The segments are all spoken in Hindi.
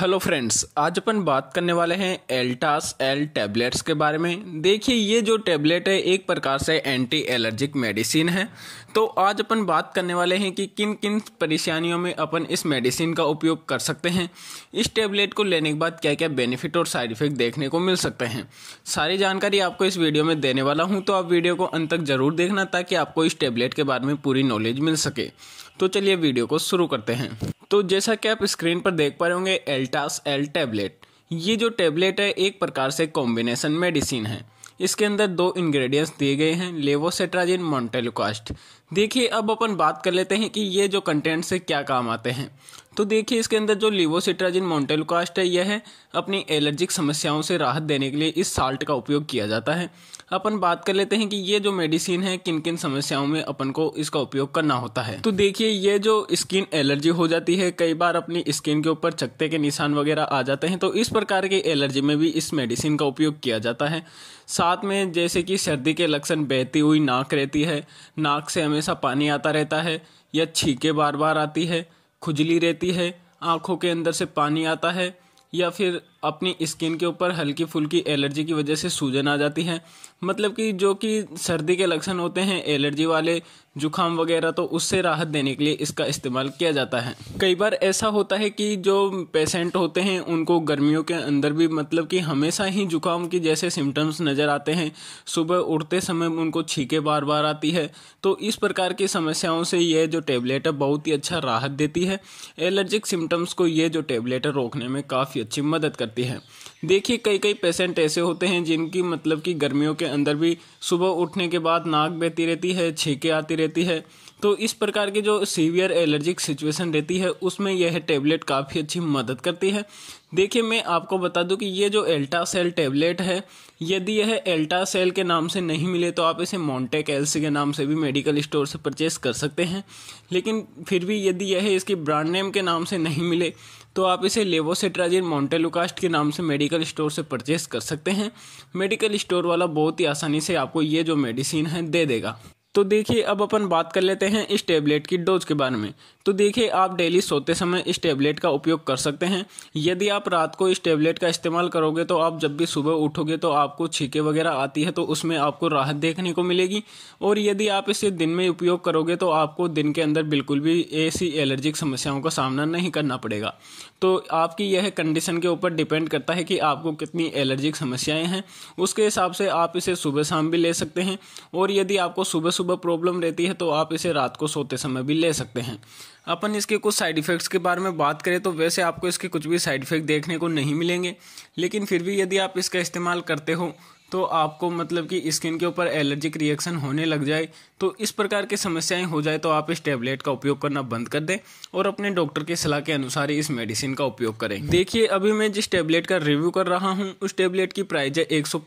हेलो फ्रेंड्स आज अपन बात करने वाले हैं एल्टास एल टैबलेट्स के बारे में देखिए ये जो टैबलेट है एक प्रकार से एंटी एलर्जिक मेडिसिन है तो आज अपन बात करने वाले हैं कि किन किन परेशानियों में अपन इस मेडिसिन का उपयोग कर सकते हैं इस टैबलेट को लेने के बाद क्या क्या बेनिफिट और साइड इफेक्ट देखने को मिल सकते हैं सारी जानकारी आपको इस वीडियो में देने वाला हूँ तो आप वीडियो को अंत तक ज़रूर देखना ताकि आपको इस टैबलेट के बारे में पूरी नॉलेज मिल सके तो चलिए वीडियो को शुरू करते हैं तो जैसा कि आप स्क्रीन पर देख पा रहे होंगे एल्टास एल टैबलेट ये जो टैबलेट है एक प्रकार से कॉम्बिनेशन मेडिसिन है इसके अंदर दो इंग्रेडिएंट्स दिए गए हैं लेवोसेट्राजिन मोन्टेलोकास्ट देखिए अब अपन बात कर लेते हैं कि ये जो कंटेंट से क्या काम आते हैं तो देखिए इसके अंदर जो लिवोसिट्राजिन मोन्टेलकास्ट है यह है अपनी एलर्जिक समस्याओं से राहत देने के लिए इस साल्ट का उपयोग किया जाता है अपन बात कर लेते हैं कि ये जो मेडिसिन है किन किन समस्याओं में अपन को इसका उपयोग करना होता है तो देखिए ये जो स्किन एलर्जी हो जाती है कई बार अपनी स्किन के ऊपर चकते के निशान वगैरह आ जाते हैं तो इस प्रकार के एलर्जी में भी इस मेडिसिन का उपयोग किया जाता है साथ में जैसे कि सर्दी के लक्षण बहती हुई नाक रहती है नाक से हमें हमेशा पानी आता रहता है या छीके बार बार आती है खुजली रहती है आँखों के अंदर से पानी आता है या फिर अपनी स्किन के ऊपर हल्की फुल्की एलर्जी की वजह से सूजन आ जाती है मतलब कि जो कि सर्दी के लक्षण होते हैं एलर्जी वाले जुखाम वगैरह तो उससे राहत देने के लिए इसका इस्तेमाल किया जाता है कई बार ऐसा होता है कि जो पेशेंट होते हैं उनको गर्मियों के अंदर भी मतलब कि हमेशा ही जुकाम की जैसे सिम्टम्स नज़र आते हैं सुबह उठते समय उनको छीके बार बार आती है तो इस प्रकार की समस्याओं से यह जो टेबलेट है बहुत ही अच्छा राहत देती है एलर्जिक सिम्टम्स को ये जो टेबलेट है रोकने में काफ़ी अच्छी मदद करती करती है देखिए कई कई पेशेंट ऐसे होते हैं जिनकी मतलब कि गर्मियों के अंदर भी सुबह उठने के बाद नाक बहती रहती है छीके आती रहती है तो इस प्रकार की जो सीवियर एलर्जिक सिचुएशन रहती है उसमें यह टेबलेट काफ़ी अच्छी मदद करती है देखिए मैं आपको बता दूं कि ये जो एल्टा सेल टेबलेट है यदि यह एल्टा सेल के नाम से नहीं मिले तो आप इसे मोन्टेक कैल्स के नाम से भी मेडिकल स्टोर से परचेस कर सकते हैं लेकिन फिर भी यदि यह इसकी ब्रांड नेम के नाम से नहीं मिले तो आप इसे लेवोसेट्राजिन मॉन्टेलुकास्ट के नाम से मेडिकल स्टोर से परचेस कर सकते हैं मेडिकल स्टोर वाला बहुत ही आसानी से आपको ये जो मेडिसिन है दे देगा तो देखिए अब अपन बात कर लेते हैं इस टेबलेट की डोज के बारे में तो देखिए आप डेली सोते समय इस टेबलेट का उपयोग कर सकते हैं यदि आप रात को इस टेबलेट का इस्तेमाल करोगे तो आप जब भी सुबह उठोगे तो आपको छीके वगैरह आती है तो उसमें आपको राहत देखने को मिलेगी और यदि आप इसे दिन में उपयोग करोगे तो आपको दिन के अंदर बिल्कुल भी ऐसी एलर्जिक समस्याओं का सामना नहीं करना पड़ेगा तो आपकी यह कंडीशन के ऊपर डिपेंड करता है कि आपको कितनी एलर्जिक समस्याएं हैं उसके हिसाब से आप इसे सुबह शाम भी ले सकते हैं और यदि आपको सुबह सुबह प्रॉब्लम रहती है तो आप इसे रात को सोते समय भी ले सकते हैं अपन इसके कुछ साइड इफ़ेक्ट्स के बारे में बात करें तो वैसे आपको इसके कुछ भी साइड इफ़ेक्ट देखने को नहीं मिलेंगे लेकिन फिर भी यदि आप इसका इस्तेमाल करते हो तो आपको मतलब कि स्किन के ऊपर एलर्जिक रिएक्शन होने लग जाए तो इस प्रकार की समस्याएं हो जाए तो आप इस टैबलेट का उपयोग करना बंद कर दें और अपने डॉक्टर की सलाह के अनुसार इस मेडिसिन का उपयोग करें देखिए अभी मैं जिस टैबलेट का रिव्यू कर रहा हूँ उस टैबलेट की प्राइस है एक सौ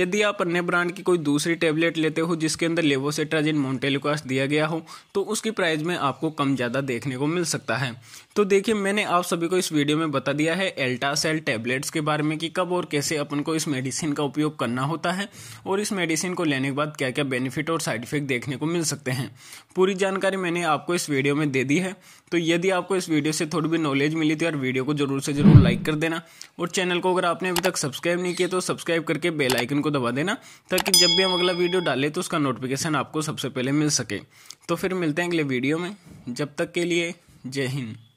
यदि आप अन्य ब्रांड की कोई दूसरी टैबलेट लेते हो जिसके अंदर लेवोसेट्राजिन मोन्टेलिकॉस दिया गया हो तो उसकी प्राइस में आपको कम ज़्यादा देखने को मिल सकता है तो देखिए मैंने आप सभी को इस वीडियो में बता दिया है एल्टासेल टैबलेट्स के बारे में कि कब और कैसे अपन को इस मेडिसिन का उपयोग करना होता है और इस मेडिसिन को लेने के बाद क्या क्या बेनिफिट और साइड इफेक्ट देखने को मिल सकते हैं पूरी जानकारी मैंने आपको इस वीडियो में दे दी है तो यदि आपको इस वीडियो से थोड़ी भी नॉलेज मिली तो यार वीडियो को जरूर से जरूर लाइक कर देना और चैनल को अगर आपने अभी तक सब्सक्राइब नहीं किया तो सब्सक्राइब करके बेल आइकन को दबा देना ताकि जब भी हम अगला वीडियो डालें तो उसका नोटिफिकेशन आपको सबसे पहले मिल सके तो फिर मिलते हैं अगले वीडियो में जब तक के लिए जय हिंद